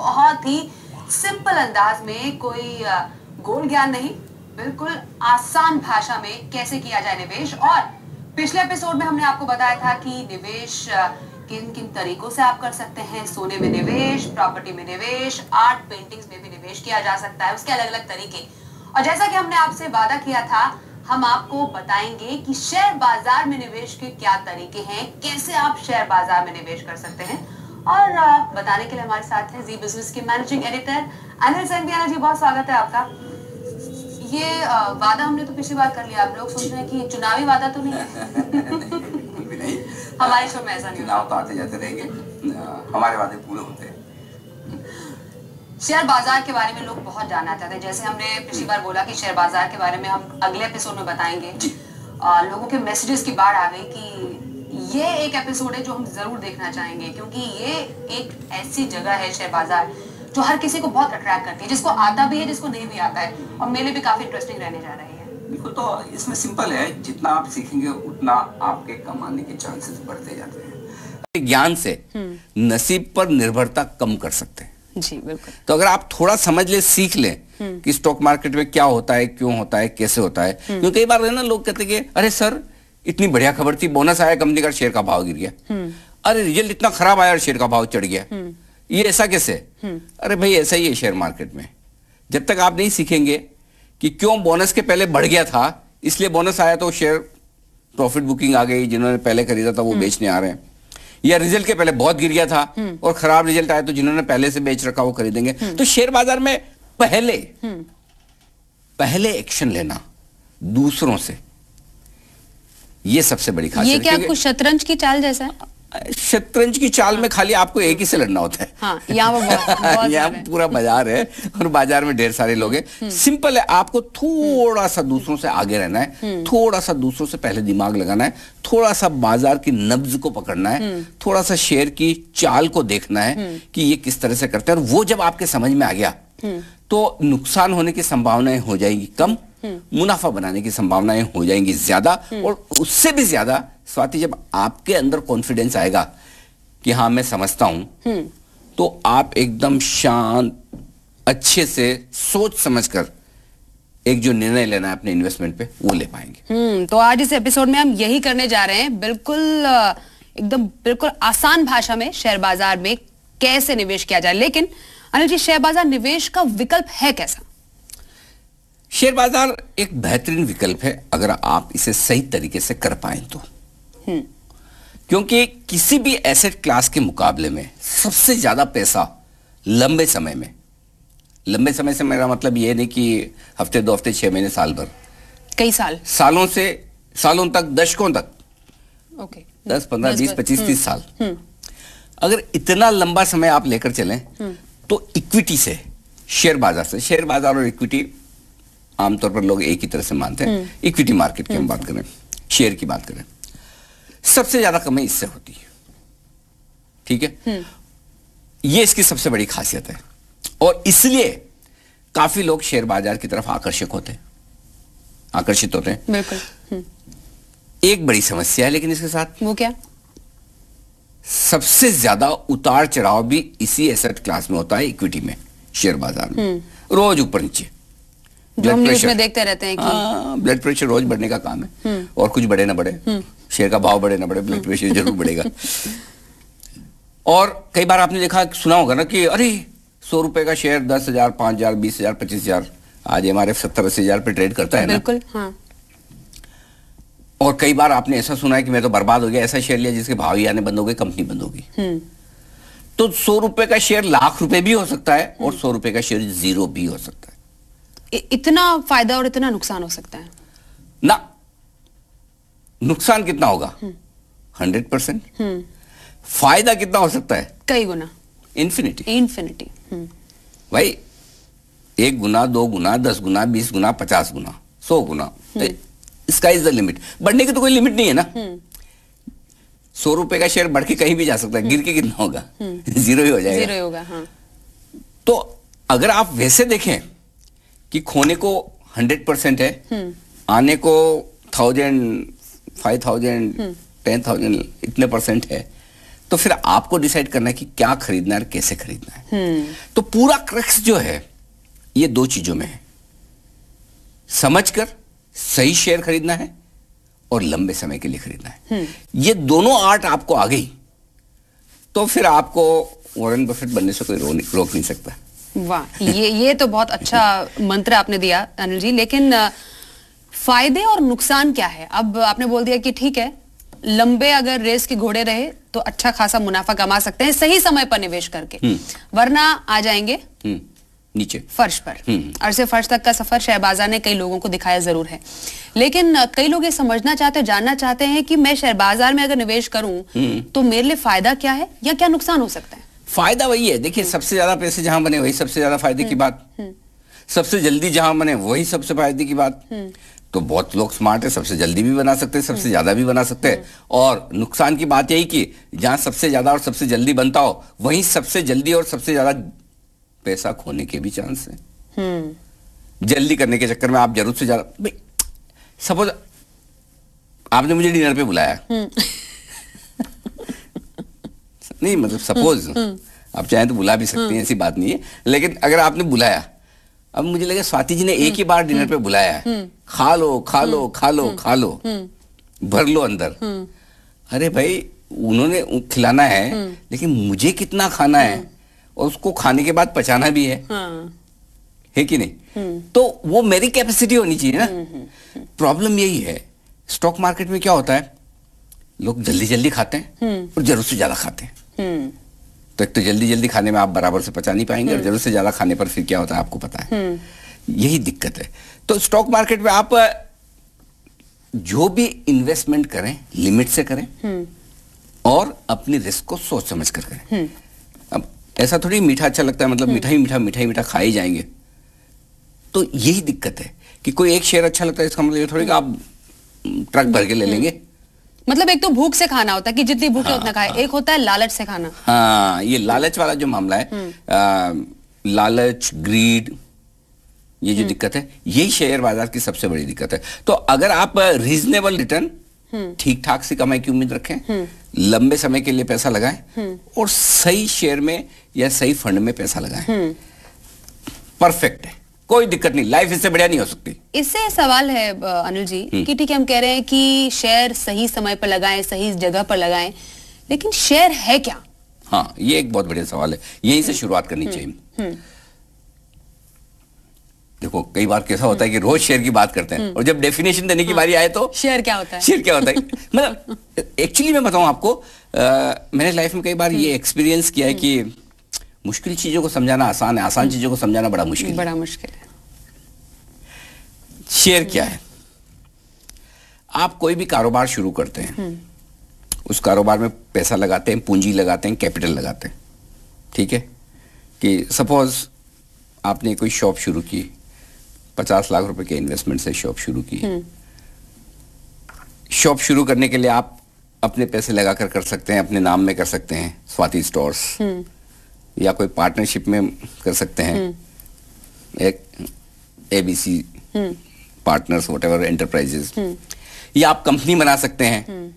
बहुत ही सिंपल अंदाज में कोई गोल ज्ञान नहीं बिल्कुल आसान भाषा में कैसे किया जाए निवेश और पिछले एपिसोड में हमने आपको बताया था कि निवेश किन किन तरीकों से आप कर सकते हैं सोने में निवेश प्रॉपर्टी में निवेश आर्ट पेंटिंग्स में भी निवेश किया जा सकता है उसके अलग अलग तरीके और जैसा कि हमने आपसे वादा किया था हम आपको बताएंगे कि शेयर बाजार में निवेश के क्या तरीके हैं कैसे आप शेयर बाजार में निवेश कर सकते हैं और बताने के लिए हमारे साथ हैं जी बिजनेस के मैनेजिंग एडिटर अनिल सेंधियाना जी बहुत स्वागत है आपका ये वादा हमने तो पिछली बार कर लिया आप लोग सोच रहे हैं कि चुनावी वादा तो नहीं है हमारे शो में ऐसा नहीं चुनाव तो आते जाते रहेंगे हमारे वादे पूरे होते हैं शेयर बाजार के बारे में लोग बहुत जानना चाहते हैं जैसे हमने पिछली बार बोला कि शेयर बाजार के बारे में हम अगले एपिसोड में बताएंगे आ, लोगों के मैसेजेस की बाढ़ आ गई कि ये एक एपिसोड है जो हम जरूर देखना चाहेंगे क्योंकि ये एक ऐसी जगह है शेयर बाजार जो हर किसी को बहुत अट्रैक्ट करती है जिसको आता भी है जिसको नहीं भी आता है और मेरे भी काफी इंटरेस्टिंग रहने जा रहे हैं बिल्कुल तो इसमें सिंपल है जितना आप सीखेंगे उतना आपके कमाने के चांसेस बढ़ते जाते हैं ज्ञान से हम्म। नसीब पर निर्भरता कम कर सकते हैं जी बिल्कुल तो अगर आप थोड़ा समझ ले सीख ले हम्म। कि स्टॉक मार्केट में क्या होता है क्यों होता है कैसे होता है हम्म। क्योंकि कई बार ना लोग कहते हैं अरे सर इतनी बढ़िया खबर थी बोनस आया कंपनी का शेयर का भाव गिर गया हम्म। अरे रिजल्ट इतना खराब आया और शेयर का भाव चढ़ गया हम्म। ये ऐसा कैसे हम्म। अरे भाई ऐसा ही है शेयर मार्केट में जब तक आप नहीं सीखेंगे कि क्यों बोनस के पहले बढ़ गया था इसलिए बोनस आया तो शेयर प्रॉफिट बुकिंग आ गई जिन्होंने पहले खरीदा था वो बेचने आ रहे हैं या रिजल्ट के पहले बहुत गिर गया था और खराब रिजल्ट आया तो जिन्होंने पहले से बेच रखा वो खरीदेंगे तो शेयर बाजार में पहले पहले एक्शन लेना दूसरों से ये सबसे बड़ी खासियत ये क्या आपको शतरंज की चाल जैसा है शतरंज की चाल हाँ। में खाली आपको एक ही से लड़ना होता है हाँ, यहाँ यहाँ पूरा बाजार है और बाजार में ढेर सारे लोग हैं हम्म। सिंपल है आपको थोड़ा सा दूसरों से आगे रहना है हम्म। थोड़ा सा दूसरों से पहले दिमाग लगाना है थोड़ा सा बाजार की नब्ज को पकड़ना है हम्म। थोड़ा सा शेर की चाल को देखना है कि ये किस तरह से करते हैं और वो जब आपके समझ में आ गया तो नुकसान होने की संभावनाएं हो जाएगी कम मुनाफा बनाने की संभावनाएं हो जाएंगी ज्यादा हम्म। और उससे भी ज्यादा स्वाति जब आपके अंदर कॉन्फिडेंस आएगा कि हाँ मैं समझता हूं हम्म। तो आप एकदम शांत अच्छे से सोच समझ कर एक जो निर्णय लेना है अपने इन्वेस्टमेंट पे वो ले पाएंगे हम्म तो आज इस एपिसोड में हम यही करने जा रहे हैं बिल्कुल एकदम बिल्कुल आसान भाषा में शेयर बाजार में कैसे निवेश किया जाए लेकिन अनिल जी शेयर बाजार निवेश का विकल्प है कैसा शेयर बाजार एक बेहतरीन विकल्प है अगर आप इसे सही तरीके से कर पाए तो हम्म। क्योंकि किसी भी एसेट क्लास के मुकाबले में सबसे ज्यादा पैसा लंबे समय में लंबे समय से मेरा मतलब यह नहीं कि हफ्ते दो हफ्ते छह महीने साल भर कई साल सालों से सालों तक दशकों तक ओके दस पंद्रह बीस पच्चीस तीस हम्म। साल हम्म। अगर इतना लंबा समय आप लेकर चलें तो इक्विटी से शेयर बाजार से शेयर बाजार और इक्विटी आमतौर पर लोग एक ही तरह से मानते हैं इक्विटी हम्म। मार्केट की हम हम्म। बात करें शेयर की बात करें सबसे ज्यादा कमाई इससे होती है ठीक है हम्म। ये इसकी सबसे बड़ी खासियत है और इसलिए काफी लोग शेयर बाजार की तरफ आकर्षक होते हैं आकर्षित होते हैं बिल्कुल एक बड़ी समस्या है लेकिन इसके साथ वो क्या सबसे ज्यादा उतार चढ़ाव भी इसी एसेट क्लास में होता है इक्विटी में शेयर बाजार में रोज ऊपर नीचे जो हम न्यूज में देखते रहते हैं कि ब्लड हाँ, प्रेशर रोज बढ़ने का काम है हम्म। और कुछ बढ़े ना बढ़े हम्म। शेयर का भाव बढ़े ना बढ़े ब्लड प्रेशर जरूर बढ़ेगा और कई बार आपने देखा सुना होगा ना कि अरे सौ रुपए का शेयर दस हजार पांच हजार बीस हजार पच्चीस हजार आज एम आर एफ सत्तर अस्सी हजार पे ट्रेड करता है ना बिल्कुल हाँ। और कई बार आपने ऐसा सुना है कि मैं तो बर्बाद हो गया ऐसा शेयर लिया जिसके भाव ही आने बंद हो गए कंपनी बंद होगी हम्म। तो सौ रुपए का शेयर लाख रुपए भी हो सकता है और सौ रुपए का शेयर जीरो भी हो सकता है इतना फायदा और इतना नुकसान हो सकता है ना नुकसान कितना होगा हम्म। हंड्रेड परसेंट हम्म। फायदा कितना हो सकता है कई गुना इन्फिनिटी हम्म। इन्फिनिटी भाई एक गुना दो गुना दस गुना बीस गुना पचास गुना सौ गुना इसका इज द लिमिट बढ़ने की तो कोई लिमिट नहीं है ना सौ रुपए का शेयर बढ़ के कहीं भी जा सकता है गिर के कितना होगा जीरो ही हो जाएगा जीरो ही होगा हाँ। तो अगर आप वैसे देखें कि खोने को हंड्रेड परसेंट है हम्म। आने को thousand five thousand hmm. Ten thousand इतने परसेंट है तो फिर आपको डिसाइड करना है कि क्या खरीदना है और कैसे खरीदना है हम्म। तो पूरा क्रक्स जो है ये दो चीजों में है समझकर सही शेयर खरीदना है और लंबे समय के लिए खरीदना है ये दोनों आर्ट आपको आ गई तो फिर आपको वॉरेन बफेट बनने से कोई रोक नहीं सकता वाह ये ये तो बहुत अच्छा मंत्र आपने दिया अनिल जी लेकिन फायदे और नुकसान क्या है अब आपने बोल दिया कि ठीक है लंबे अगर रेस के घोड़े रहे तो अच्छा खासा मुनाफा कमा सकते हैं सही समय पर निवेश करके हम्म। वरना आ जाएंगे हम्म, नीचे फर्श पर हम्म, अरसे फर्श तक का सफर शहबाजा ने कई लोगों को दिखाया जरूर है लेकिन कई लोग ये समझना चाहते जानना चाहते हैं कि मैं शेयर बाजार में अगर निवेश करूं तो मेरे लिए फायदा क्या है या क्या नुकसान हो सकता है फायदा वही है देखिए हम्म। सबसे ज्यादा पैसे जहां बने वही सबसे ज्यादा फायदे की हम्म। बात हम्म। सबसे जल्दी जहां बने वही सबसे फायदे की बात तो बहुत लोग स्मार्ट है सबसे जल्दी भी बना सकते हैं सबसे ज्यादा भी बना सकते हैं और नुकसान की बात यही कि जहां सबसे ज्यादा और सबसे जल्दी बनता हो वहीं सबसे जल्दी और सबसे ज्यादा पैसा खोने के भी चांस है जल्दी करने के चक्कर में आप जरूर से ज्यादा सपोज आपने मुझे डिनर पे बुलाया नहीं मतलब सपोज हम्म, हम्म। आप चाहें तो बुला भी सकते हैं हम्म। ऐसी बात नहीं है लेकिन अगर आपने बुलाया अब मुझे लगे स्वाति जी ने एक ही बार डिनर पे बुलाया है खा लो खा लो खा लो खा लो भर लो अंदर अरे भाई उन्होंने खिलाना है लेकिन मुझे कितना खाना है और उसको खाने के बाद पचाना भी है हाँ। है कि नहीं तो वो मेरी कैपेसिटी होनी चाहिए ना प्रॉब्लम यही है स्टॉक मार्केट में क्या होता है लोग जल्दी जल्दी खाते हैं और जरूरत से ज्यादा खाते हैं हम्म। तो एक तो जल्दी जल्दी खाने में आप बराबर से पचा नहीं पाएंगे और हम्म। जरूरत से ज्यादा खाने पर फिर क्या होता है आपको पता है हम्म। यही दिक्कत है तो स्टॉक मार्केट में आप जो भी इन्वेस्टमेंट करें लिमिट से करें और अपने रिस्क को सोच समझ कर करें अब ऐसा थोड़ी मीठा अच्छा लगता है मतलब मीठा ही मीठा मीठा ही मीठा खा जाएंगे तो यही दिक्कत है कि कोई एक शेयर अच्छा लगता है इसका मतलब ये थोड़ी कि आप ट्रक भर के ले लेंगे मतलब एक तो भूख से खाना होता है कि जितनी भूख है हाँ, उतना खाए हाँ, एक होता है लालच से खाना हाँ ये लालच वाला जो मामला है हम्म। आ, लालच ग्रीड ये जो हम्म। दिक्कत है यही शेयर बाजार की सबसे बड़ी दिक्कत है तो अगर आप रीजनेबल रिटर्न ठीक ठाक सी कमाई की उम्मीद रखें हम्म। लंबे समय के लिए पैसा लगाएं और सही शेयर में या सही फंड में पैसा लगाएं परफेक्ट है कोई दिक्कत नहीं लाइफ इससे बढ़िया नहीं हो सकती इससे सवाल है अनिल जी हम्म। कि ठीक है हम कह रहे हैं कि शेयर सही समय पर लगाएं सही जगह पर लगाएं लेकिन शेयर है क्या हाँ ये एक बहुत बढ़िया सवाल है यहीं से हम्म। शुरुआत करनी हम्म। चाहिए देखो कई बार कैसा होता है कि रोज शेयर की बात करते हैं और जब डेफिनेशन देने की हाँ। बारी आए तो शेयर क्या होता है शेयर क्या होता है मतलब एक्चुअली मैं बताऊं आपको आ, मैंने लाइफ में कई बार ये एक्सपीरियंस किया है कि मुश्किल चीजों को समझाना आसान है आसान चीजों को समझाना बड़ा मुश्किल बड़ा मुश्किल शेयर क्या है आप कोई भी कारोबार शुरू करते हैं हम्म। उस कारोबार में पैसा लगाते हैं पूंजी लगाते हैं कैपिटल लगाते हैं ठीक है कि सपोज आपने कोई शॉप शुरू की पचास लाख रुपए के इन्वेस्टमेंट से शॉप शुरू की हम्म। शॉप शुरू करने के लिए आप अपने पैसे लगाकर कर सकते हैं अपने नाम में कर सकते हैं स्वाति स्टोर्स हम्म। या कोई पार्टनरशिप में कर सकते हैं एक ABC partners whatever enterprises या आप कंपनी बना सकते हैं hmm.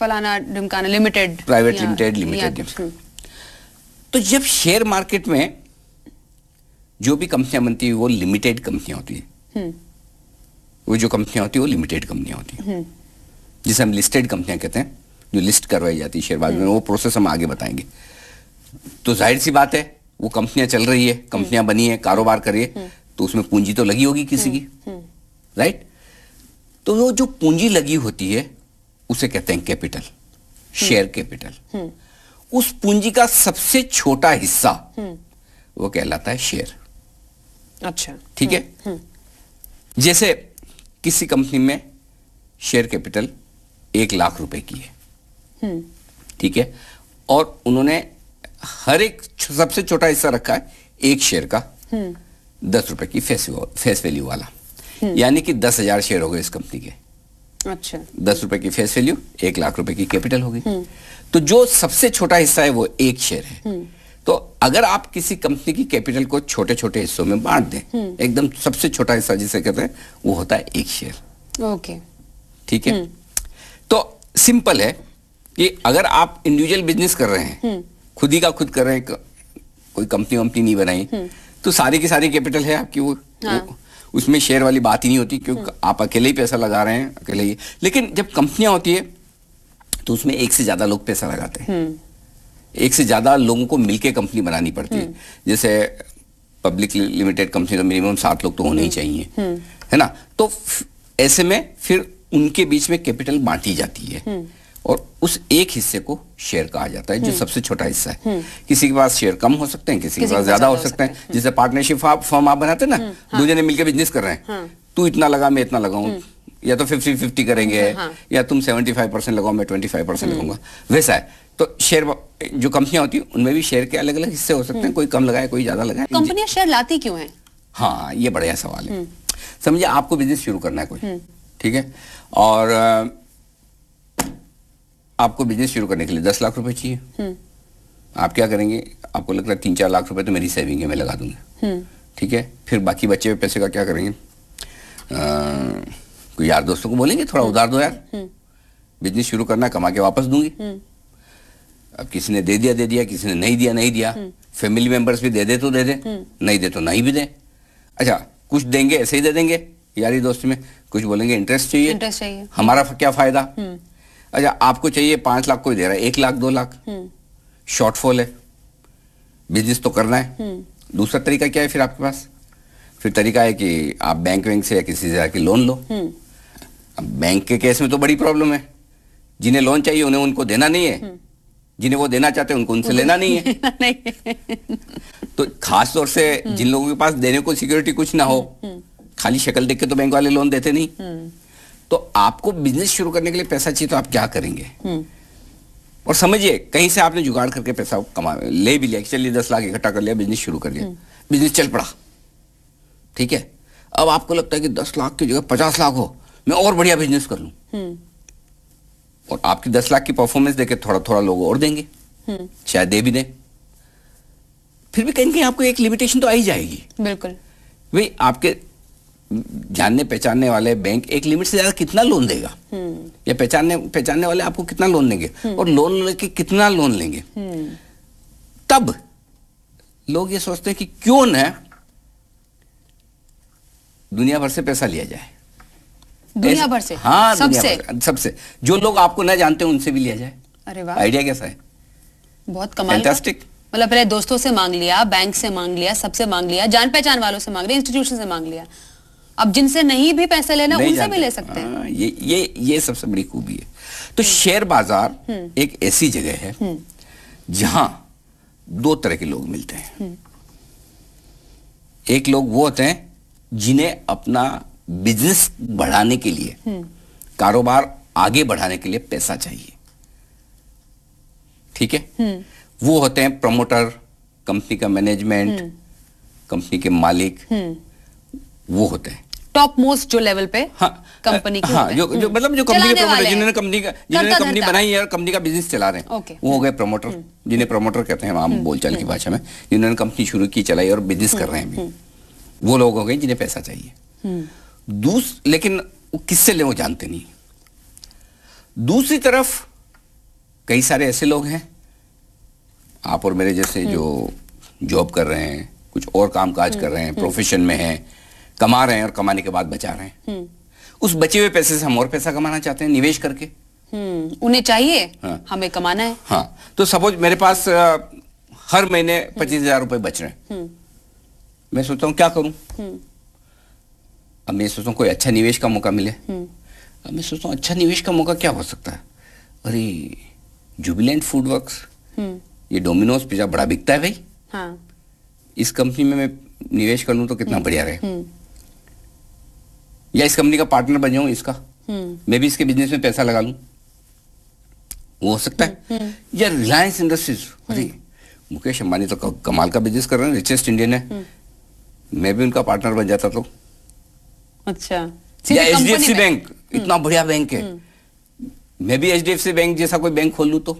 फलाना ढुमकाना लिमिटेड प्राइवेट लिमिटेड लिमिटेड तो जब शेयर मार्केट में जो भी कंपनियां बनती है वो लिमिटेड कंपनियां hmm. होती है वो जो कंपनियां होती है वो लिमिटेड कंपनियां होती हैं जिसे हम लिस्टेड कंपनियां कहते हैं जो लिस्ट करवाई जाती है शेयर बाजार में hmm. वो प्रोसेस हम आगे बताएंगे तो जाहिर सी बात है वो कंपनियां चल रही है कंपनियां बनी है कारोबार करिए तो उसमें पूंजी तो लगी होगी किसी हम्म, की राइट हम्म। तो वो जो पूंजी लगी होती है उसे कहते हैं कैपिटल शेयर कैपिटल उस पूंजी का सबसे छोटा हिस्सा हम्म। वो कहलाता है शेयर अच्छा ठीक है जैसे किसी कंपनी में शेयर कैपिटल एक लाख रुपए की है ठीक है और उन्होंने हर एक सबसे छोटा हिस्सा रखा है एक शेयर का दस रुपए की फेस फेस वैल्यू वाला हम्म। यानी कि दस हजार शेयर हो गए इस कंपनी के अच्छा दस रुपए की फेस वैल्यू एक लाख रुपए की कैपिटल हो गई हम्म। तो जो सबसे छोटा हिस्सा है वो एक शेयर है हम्म। तो अगर आप किसी कंपनी की कैपिटल को छोटे छोटे हिस्सों में बांट दें एकदम सबसे छोटा हिस्सा जिसे कहते हैं वो होता है एक शेयर ओके ठीक है तो सिंपल है कि अगर आप इंडिविजुअल बिजनेस कर रहे हैं खुद ही का खुद कर रहे हैं कोई कंपनी वंपनी नहीं बनाई तो सारी की सारी कैपिटल है आपकी वो, हाँ. वो उसमें शेयर वाली बात ही नहीं होती क्योंकि हाँ। आप अकेले ही पैसा लगा रहे हैं अकेले ही लेकिन जब कंपनियां होती है तो उसमें एक से ज्यादा लोग पैसा लगाते हैं हम्म। एक से ज्यादा लोगों को मिलकर कंपनी बनानी पड़ती है हम्म। जैसे पब्लिक लिमिटेड कंपनी तो मिनिमम सात लोग तो होने ही हम्म। चाहिए है ना तो ऐसे में फिर उनके बीच में कैपिटल बांटी जाती है और उस एक हिस्से को शेयर कहा जाता है जो हम्म। सबसे छोटा हिस्सा है हम्म। किसी के पास शेयर कम हो सकते हैं किसी के पास ज्यादा हो सकते हैं जैसे पार्टनरशिप फॉर्म आप बनाते ना दो जने मिलकर बिजनेस कर रहे हैं हाँ। तू इतना लगा मैं इतना लगाऊं हम्म। या तो फिफ्टी फिफ्टी करेंगे हाँ। या तुम सेवेंटी फाइव परसेंट लगाओ मैं ट्वेंटी फाइव परसेंट लगाऊंगा वैसा है तो शेयर जो कंपनियां होती है उनमें भी शेयर के अलग अलग हिस्से हो सकते हैं कोई कम लगाए कोई ज्यादा लगाए कंपनियां शेयर लाती क्यों है हाँ ये बढ़िया सवाल है समझिए आपको बिजनेस शुरू करना है कोई ठीक है और आपको बिजनेस शुरू करने के लिए दस लाख रुपए चाहिए हम्म। आप क्या करेंगे आपको लग रहा है तीन चार लाख रुपए तो मेरी सेविंग है मैं लगा दूंगा हम्म। ठीक है फिर बाकी बचे हुए पैसे का क्या करेंगे कोई यार दोस्तों को बोलेंगे थोड़ा हम्म। उधार दो यार बिजनेस शुरू करना कमा के वापस दूंगी अब किसी ने दे दिया दे दिया किसी ने नहीं दिया नहीं दिया फैमिली मेंबर्स भी दे दे तो दे दे नहीं दे तो नहीं भी दे अच्छा कुछ देंगे ऐसे ही दे देंगे यारी दोस्त में कुछ बोलेंगे इंटरेस्ट चाहिए इंटरेस्ट चाहिए हमारा क्या फायदा अच्छा आपको चाहिए पांच लाख कोई दे रहा है एक लाख दो लाख शॉर्टफॉल हम्म। है बिजनेस तो करना है हम्म। दूसरा तरीका क्या है फिर आपके पास फिर तरीका है कि आप बैंक वैंक से या किसी से जाके लोन लो हम्म। अब बैंक के केस में तो बड़ी प्रॉब्लम है जिन्हें लोन चाहिए उन्हें उनको देना नहीं है जिन्हें वो देना चाहते हैं उनको उनसे लेना नहीं है नहीं। तो खास तौर से जिन लोगों के पास देने को सिक्योरिटी कुछ ना हो खाली शक्ल देख के तो बैंक वाले लोन देते नहीं तो आपको बिजनेस शुरू करने के लिए पैसा चाहिए तो आप क्या करेंगे हम्म। और समझिए कहीं से आपने जुगाड़ करके पैसा कमा ले भी लिया चलिए दस लाख इकट्ठा कर लिया बिजनेस शुरू कर लिया बिजनेस हम्म। चल पड़ा ठीक है अब आपको लगता है कि दस लाख की जगह पचास लाख हो मैं और बढ़िया बिजनेस कर लू हम्म। और आपकी दस लाख की परफॉर्मेंस देखे थोड़ा थोड़ा लोग और देंगे शायद दे भी दें फिर भी कहीं कहीं आपको एक लिमिटेशन तो आई जाएगी बिल्कुल भाई आपके जानने पहचानने वाले बैंक एक लिमिट से ज्यादा कितना लोन देगा हम्म। या पहचानने पहचानने वाले आपको कितना लोन देंगे हम्म। और लोन लेके कितना लोन लेंगे हम्म। तब लोग ये सोचते हैं कि क्यों न दुनिया भर से पैसा लिया जाए दुनिया भर से हाँ सबसे सबसे जो लोग आपको ना जानते उनसे भी लिया जाए अरे वाह आइडिया कैसा है बहुत कमाल फैंटास्टिक मतलब पहले दोस्तों से मांग लिया बैंक से मांग लिया सबसे मांग लिया जान पहचान वालों से मांग लिया इंस्टीट्यूशन से मांग लिया अब जिनसे नहीं भी पैसे लेना उनसे भी ले सकते हैं हाँ, ये ये ये सबसे बड़ी खूबी है तो हम्म। शेयर बाजार हम्म। एक ऐसी जगह है हम्म। जहां दो तरह के लोग मिलते हैं एक लोग वो होते हैं जिन्हें अपना बिजनेस बढ़ाने के लिए कारोबार आगे बढ़ाने के लिए पैसा चाहिए ठीक है वो होते हैं प्रमोटर कंपनी का मैनेजमेंट कंपनी के मालिक वो होते हैं टॉप मोस्ट जो लेवल पे हाँ, कंपनी हाँ, हाँ, जो, जो हम्म। मतलब जो कंपनी के जिन्होंने कंपनी का जिन्होंने कंपनी बनाई है और कंपनी का बिजनेस चला रहे हैं वो हो गए प्रमोटर हम्म। जिन्हें प्रमोटर कहते हैं आम हम्म। बोलचाल की भाषा में जिन्होंने कंपनी शुरू की चलाई और बिजनेस कर रहे हैं वो लोग हो गए जिन्हें पैसा चाहिए लेकिन किससे ले वो जानते नहीं दूसरी तरफ कई सारे ऐसे लोग हैं आप और मेरे जैसे जो जॉब कर रहे हैं कुछ और काम काज कर रहे हैं प्रोफेशन में हैं कमा रहे हैं और कमाने के बाद बचा रहे हैं हम्म। उस बचे हुए पैसे से हम और पैसा कमाना चाहते हैं निवेश करके हम्म, उन्हें चाहिए हाँ, हमें कमाना है हाँ तो सपोज मेरे पास हर महीने पच्चीस हजार रुपए बच रहे हैं हम्म। मैं सोचता हूँ क्या करूं अब मैं सोचता हूँ कोई अच्छा निवेश का मौका मिले अब मैं सोचता हूँ अच्छा निवेश का मौका क्या हो सकता है अरे जुबिलेंट फूड वर्क्स ये डोमिनोज पिज्जा बड़ा बिकता है भाई हाँ। इस कंपनी में मैं निवेश कर लूँ तो कितना बढ़िया रहे या इस कंपनी का पार्टनर बन जाऊं इसका हम्म। मैं भी इसके बिजनेस में पैसा लगा लू वो हो सकता है हम्म, हम्म। या रिलायंस इंडस्ट्रीज अरे मुकेश अंबानी तो कमाल का बिजनेस कर रहे हैं रिचेस्ट इंडियन है मैं भी उनका पार्टनर बन जाता तो अच्छा या एच बैंक इतना बढ़िया बैंक है मैं भी एच बैंक जैसा कोई बैंक खोल लू तो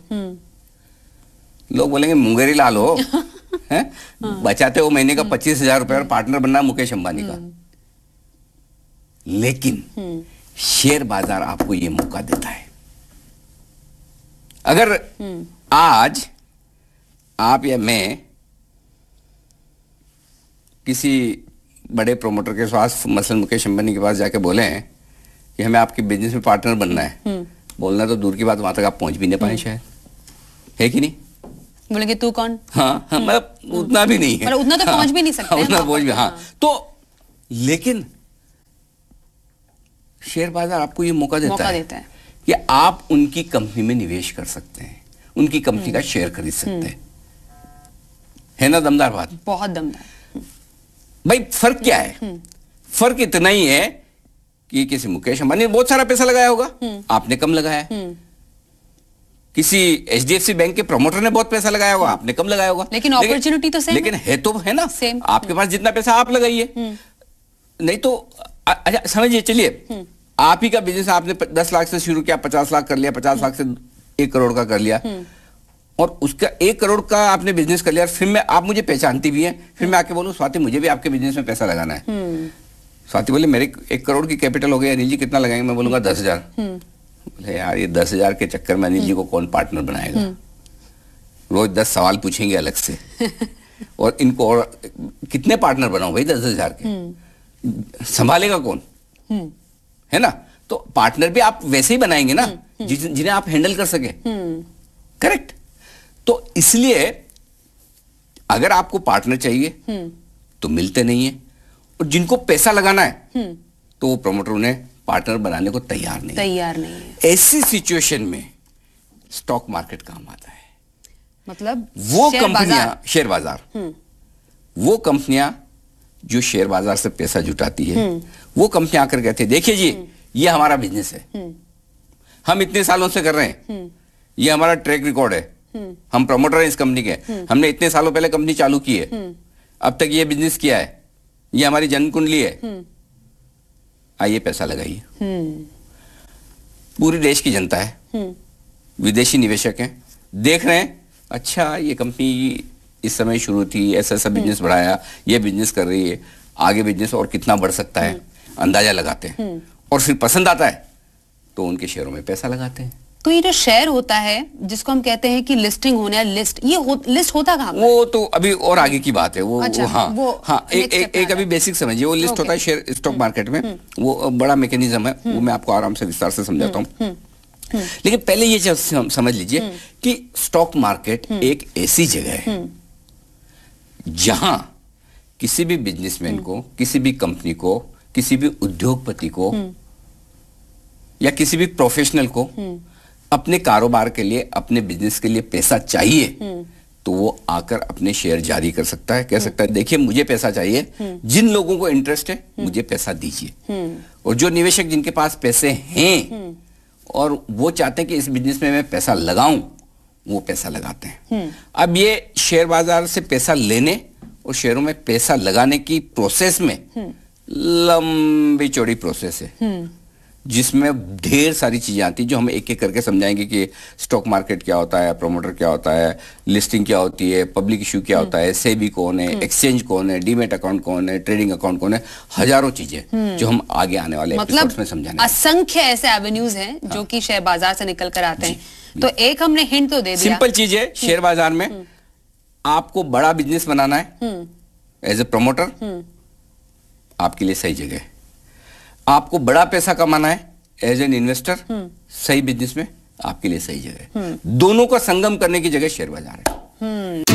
लोग बोलेंगे मुंगेरी लाल हो हाँ। बचाते हो महीने का पच्चीस हजार रुपया पार्टनर बनना मुकेश अंबानी का लेकिन हम्म। शेयर बाजार आपको ये मौका देता है अगर हम्म। आज आप या मैं किसी बड़े प्रोमोटर के पास मसलन मुकेश अंबानी के पास जाके बोले हैं कि हमें आपके बिजनेस में पार्टनर बनना है हम्म। बोलना तो दूर की बात वहां तक आप पहुंच भी नहीं पाए शायद है कि नहीं बोलेंगे तू कौन हाँ, हाँ मतलब उतना भी नहीं है मतलब उतना तो हाँ, पहुंच भी नहीं सकता हाँ, उतना पहुंच भी हाँ।, हाँ तो लेकिन शेयर बाजार आपको ये मौका देता, मौका है, देता है कि आप उनकी कंपनी में निवेश कर सकते हैं उनकी कंपनी का हम्म। शेयर खरीद सकते हम्म। हैं है ना दमदार बात बहुत दमदार भाई फर्क क्या है हम्म। फर्क इतना ही है कि किसी मुकेश अंबानी ने बहुत सारा पैसा लगाया होगा आपने कम लगाया किसी सी बैंक के प्रमोटर ने बहुत पैसा लगाया होगा आपने कम लगाया होगा लेकिन अपॉर्चुनिटी तो सेम लेकिन है तो है ना सेम आपके पास जितना पैसा आप लगाइए नहीं तो अच्छा समझिए चलिए आप ही का बिजनेस आपने दस लाख से शुरू किया पचास लाख कर लिया पचास लाख से एक करोड़ का कर लिया हम्म। और उसका एक करोड़ का आपने बिजनेस कर लिया और फिर मैं आप मुझे पहचानती भी हैं फिर मैं आके बोलूँ स्वाति मुझे भी आपके बिजनेस में पैसा लगाना है हम्म। स्वाति बोले मेरे एक करोड़ की कैपिटल हो गई अनिल जी कितना लगाएंगे मैं बोलूंगा दस हजार हम्म। बोले यार ये दस हजार के चक्कर में अनिल जी को कौन पार्टनर बनाएगा रोज दस सवाल पूछेंगे अलग से और इनको और कितने पार्टनर बनाओ भाई दस हजार के संभालेगा कौन है ना तो पार्टनर भी आप वैसे ही बनाएंगे ना हम्म, जिन्हें आप हैंडल कर सके करेक्ट हम्म। तो इसलिए अगर आपको पार्टनर चाहिए हम्म। तो मिलते नहीं है और जिनको पैसा लगाना है तो वो प्रमोटर उन्हें पार्टनर बनाने को तैयार नहीं तैयार नहीं ऐसी सिचुएशन में स्टॉक मार्केट काम आता है मतलब वो कंपनियां शेयर बाजार वो कंपनियां जो शेयर बाजार से पैसा जुटाती है हम्म। वो कंपनियां आकर कहते हैं देखिए जी हम्म। ये हमारा बिजनेस है हम्म। हम इतने सालों से कर रहे हैं ये हमारा ट्रैक रिकॉर्ड है हम प्रमोटर हैं इस कंपनी के हमने इतने सालों पहले कंपनी चालू की है अब तक ये बिजनेस किया है ये हमारी जन्म कुंडली है आइए पैसा लगाइए पूरी देश की जनता है विदेशी निवेशक हैं देख रहे हैं अच्छा ये कंपनी इस समय शुरू थी ऐसा ऐसा बिजनेस हम्म। बढ़ाया ये बिजनेस कर रही है आगे बिजनेस और कितना बढ़ सकता है हम्म। अंदाजा लगाते हैं हम्म। और फिर पसंद आता है तो उनके शेयरों में पैसा लगाते हैं तो ये जो शेयर होता है जिसको हम कहते हैं कि लिस्टिंग होने या लिस्ट ये हो, लिस्ट होता कहाँ वो तो अभी और आगे की बात है वो अच्छा, वो हाँ वो हाँ एक, एक, एक अभी बेसिक समझिए वो लिस्ट होता है शेयर स्टॉक मार्केट में वो बड़ा मैकेनिज्म है वो मैं आपको आराम से विस्तार से समझाता हूँ लेकिन पहले ये समझ लीजिए कि स्टॉक मार्केट एक ऐसी जगह है जहां किसी भी बिजनेसमैन को हम्म। किसी भी कंपनी को किसी भी उद्योगपति को हम्म। या किसी भी प्रोफेशनल को हम्म। अपने कारोबार के लिए अपने बिजनेस के लिए पैसा चाहिए तो वो आकर अपने शेयर जारी कर सकता है कह सकता है देखिए मुझे पैसा चाहिए जिन लोगों को इंटरेस्ट है मुझे पैसा दीजिए और जो निवेशक जिनके पास पैसे हैं और वो चाहते हैं कि इस बिजनेस में मैं पैसा लगाऊं वो पैसा लगाते हैं अब ये शेयर बाजार से पैसा लेने और शेयरों में पैसा लगाने की प्रोसेस में हम्म। लंबी चौड़ी प्रोसेस है हम्म। जिसमें ढेर सारी चीज़ें आती जो हम एक एक करके समझाएंगे कि स्टॉक मार्केट क्या होता है प्रोमोटर क्या होता है लिस्टिंग क्या होती है पब्लिक इशू क्या होता है सेबी हम्म। कौन है एक्सचेंज हम्म। कौन है डीमेट अकाउंट कौन है ट्रेडिंग अकाउंट कौन है हजारों चीजें हम्म। जो हम आगे आने वाले मतलब में समझाने असंख्य ऐसे एवेन्यूज हैं हाँ। जो कि शेयर बाजार से निकल कर आते हैं तो एक हमने हिंट तो दे दिया सिंपल चीज है शेयर बाजार में आपको बड़ा बिजनेस बनाना है एज ए प्रोमोटर आपके लिए सही जगह है आपको बड़ा पैसा कमाना है एज एन इन्वेस्टर सही बिजनेस में आपके लिए सही जगह हम्म। दोनों का संगम करने की जगह शेयर बाजार है हम्म।